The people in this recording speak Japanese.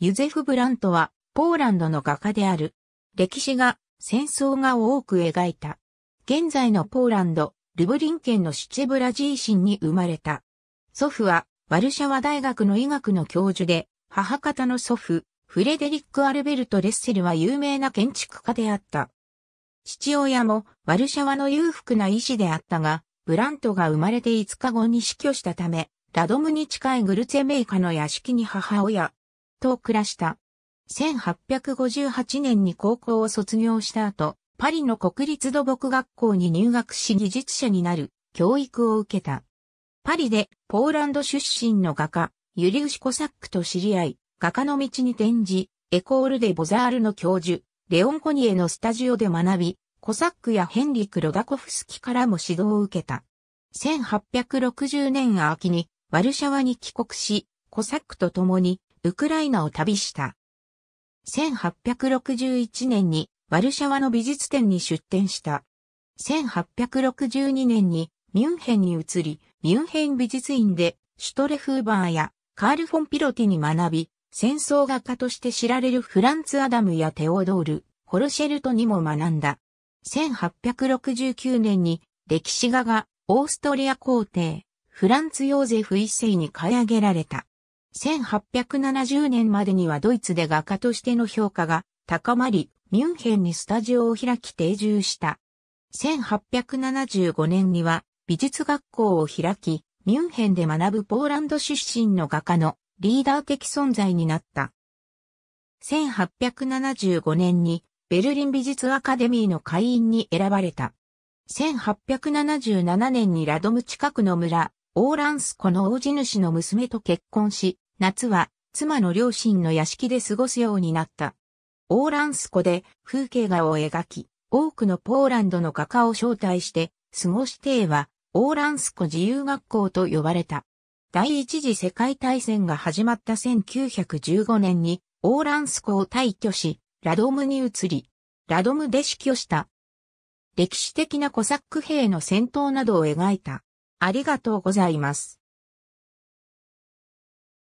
ユゼフ・ブラントは、ポーランドの画家である。歴史が、戦争が多く描いた。現在のポーランド、ルブリン県のシチェブラジーシンに生まれた。祖父は、ワルシャワ大学の医学の教授で、母方の祖父、フレデリック・アルベルト・レッセルは有名な建築家であった。父親もワルシャワの裕福な医師であったが、ブラントが生まれて5日後に死去したため、ラドムに近いグルツェメイカの屋敷に母親、と暮らした。1858年に高校を卒業した後、パリの国立土木学校に入学し技術者になる教育を受けた。パリでポーランド出身の画家、ユリウシ・コサックと知り合い、画家の道に転じ、エコールデ・ボザールの教授、レオン・コニエのスタジオで学び、コサックやヘンリク・ロダコフスキからも指導を受けた。1860年秋にワルシャワに帰国し、コサックと共にウクライナを旅した。1861年にワルシャワの美術展に出展した。1862年にミュンヘンに移り、ミュンヘン美術院でシュトレフーバーやカール・フォン・ピロティに学び、戦争画家として知られるフランツ・アダムやテオドール、ホロシェルトにも学んだ。1869年に歴史画がオーストリア皇帝、フランツ・ヨーゼフ一世に買い上げられた。1870年までにはドイツで画家としての評価が高まり、ミュンヘンにスタジオを開き定住した。1875年には美術学校を開き、ミュンヘンで学ぶポーランド出身の画家のリーダー的存在になった。1875年にベルリン美術アカデミーの会員に選ばれた。1877年にラドム近くの村、オーランス湖の大地主の娘と結婚し、夏は妻の両親の屋敷で過ごすようになった。オーランス湖で風景画を描き、多くのポーランドの画家を招待して、過ごしてはオーランス湖自由学校と呼ばれた。第一次世界大戦が始まった1915年にオーランス湖を退去し、ラドムに移り、ラドムで死去した。歴史的なコサック兵の戦闘などを描いた。ありがとうございます。